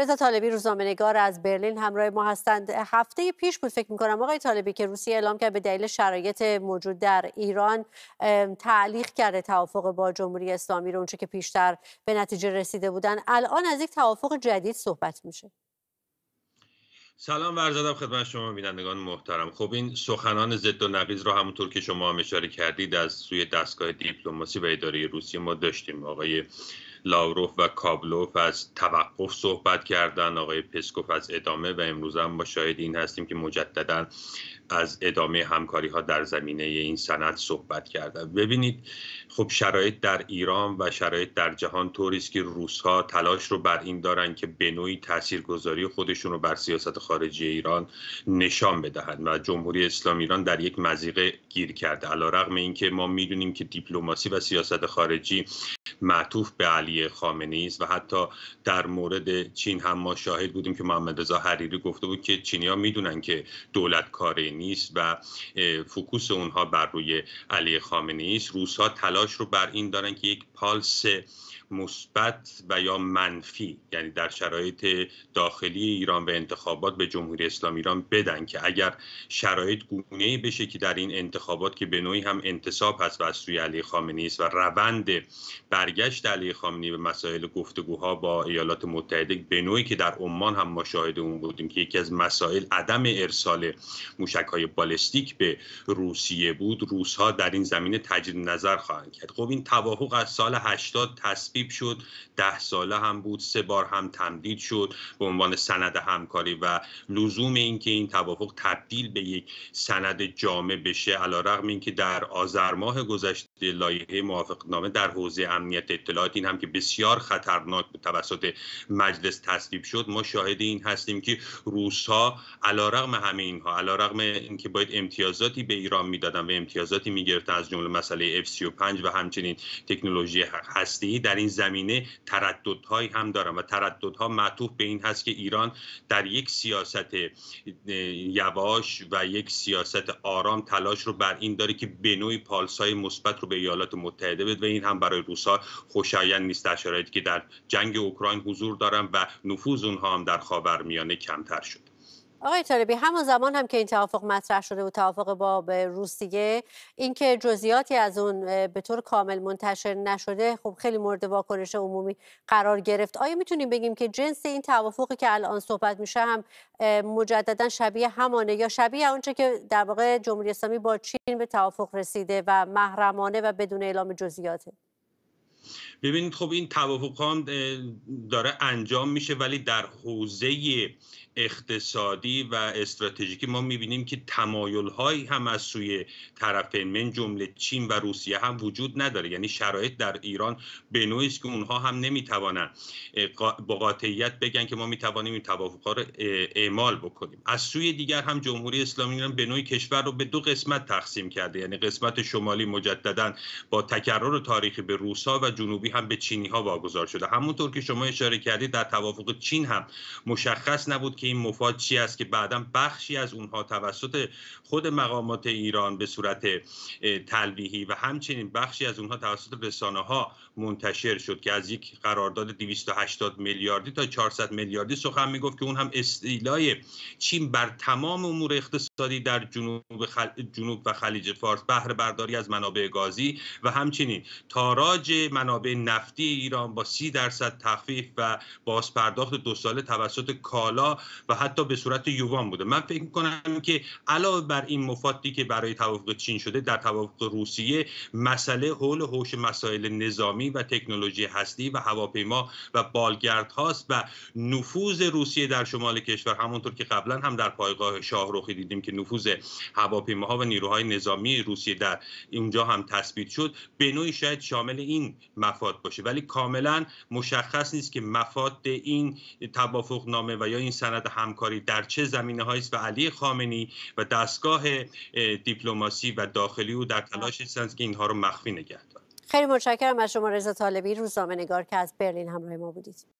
رضا طالبی روزنامه‌نگار از برلین همراه ما هستند هفته پیش بود فکر می‌کنم آقای طالبی که روسیه اعلام کرد به دلیل شرایط موجود در ایران تعلیق کرده توافق با جمهوری اسلامی رو اونچه که پیشتر به نتیجه رسیده بودن الان از یک توافق جدید صحبت میشه سلام ورزادم خدمت شما بینندگان محترم خب این سخنان ضد و نقیض رو همونطور که شما هم اشاره کردید از سوی دستگاه دیپلماسی و اداره روسیه ما داشتیم آقای لاوروف و کابلوف از توقف صحبت کردن آقای پسکوف از ادامه و امروز هم ما شاهد این هستیم که مجددا از ادامه همکاری ها در زمینه این سند صحبت کرده. ببینید خب شرایط در ایران و شرایط در جهان طوری است که روس ها تلاش رو بر این دارن که به نوعی تاثیرگذاری خودشون رو بر سیاست خارجی ایران نشان بدهند و جمهوری اسلام ایران در یک مزیقه گیر کرده علیرغم اینکه ما میدونیم که دیپلماسی و سیاست خارجی معطوف به علی خامنه‌ای است و حتی در مورد چین هم ما شاهد بودیم که محمد رضا حریری گفته بود که چینی‌ها میدونن که دولت کاری و فکوس اونها بر روی علی خامنه ای است ها تلاش رو بر این دارن که یک پالس مثبت و یا منفی یعنی در شرایط داخلی ایران و انتخابات به جمهوری اسلامی ایران بدن که اگر شرایط گونه بشه که در این انتخابات که به نوعی هم انتصاب هست و از سوی علی خامنه است و روند برگشت علی خامنه‌ای به مسائل گفتگوها با ایالات متحده به نوعی که در عمان هم مشاهده اون بودیم که یکی از مسائل عدم ارسال موشک های بالستیک به روسیه بود روس ها در این زمینه تجدید نظر خواهند کرد خب این توافق از سال 80 تصویب شد ده ساله هم بود سه بار هم تمدید شد به عنوان سند همکاری و لزوم اینکه این توافق تبدیل به یک سند جامع بشه علیرغم اینکه در آذر ماه گذشته لایحه نامه در حوزه امنیت اطلاعات این هم که بسیار خطرناک توسط مجلس تصویب شد ما شاهد این هستیم که روسها علارغم همه اینها علارغم اینکه باید امتیازاتی به ایران میدادن و امتیازاتی میگرفتن از جمله مسئله اف 35 و همچنین تکنولوژی هستی در این زمینه ترددهایی هم دارن و ترددها معطوف به این هست که ایران در یک سیاست یواش و یک سیاست آرام تلاش رو بر این داره که به نوعی پالسای مثبت رو به ایالات متحده بده و این هم برای روسا خوشایند نیست در شرایطی که در جنگ اوکراین حضور دارن و نفوذ اونها هم در خاورمیانه کمتر شده آقای طالبی همون زمان هم که این توافق مطرح شده و توافق با روسیه اینکه جزئیاتی از اون به طور کامل منتشر نشده خب خیلی مورد واکنش عمومی قرار گرفت آیا میتونیم بگیم که جنس این توافقی که الان صحبت میشه هم مجددا شبیه همانه یا شبیه آنچه که در واقع جمهوری اسلامی با چین به توافق رسیده و محرمانه و بدون اعلام جزئیاته ببینید خب این توافق ها داره انجام میشه ولی در حوزه اقتصادی و استراتژیکی ما میبینیم که تمایل های هم از سوی طرفین من جمله چین و روسیه هم وجود نداره یعنی شرایط در ایران به نوعی که اونها هم نمیتوانن با قاطعیت بگن که ما میتوانیم این توافق رو اعمال بکنیم از سوی دیگر هم جمهوری اسلامی ایران به نوعی کشور رو به دو قسمت تقسیم کرده یعنی قسمت شمالی مجددا با تکرر تاریخی به روسا و جنوبی هم به چینی ها واگذار شده همونطور که شما اشاره کردید در توافق چین هم مشخص نبود که این مفاد چی است که بعدا بخشی از اونها توسط خود مقامات ایران به صورت تلویحی و همچنین بخشی از اونها توسط رسانه ها منتشر شد که از یک قرارداد 280 میلیاردی تا 400 میلیاردی سخن میگفت که اون هم استیلای چین بر تمام امور اقتصادی در جنوب, جنوب و خلیج فارس بهره برداری از منابع گازی و همچنین تاراج منابع نفتی ایران با سی درصد تخفیف و بازپرداخت دو ساله توسط کالا و حتی به صورت یوان بوده من فکر میکنم که علاوه بر این مفادی که برای توافق چین شده در توافق روسیه مسئله حول هوش مسائل نظامی و تکنولوژی هستی و هواپیما و بالگرد هاست و نفوذ روسیه در شمال کشور همونطور که قبلا هم در پایگاه شاهروخی دیدیم که نفوذ هواپیماها و نیروهای نظامی روسیه در اینجا هم تثبیت شد به نوعی شاید شامل این مفاد باشه ولی کاملا مشخص نیست که مفاد این توافق نامه و یا این سند همکاری در چه زمینه هاییست و علی خامنی و دستگاه دیپلماسی و داخلی او در تلاش هستند که اینها رو مخفی نگه دارد خیلی متشکرم از شما رضا طالبی روزنامه نگار که از برلین همراه ما بودید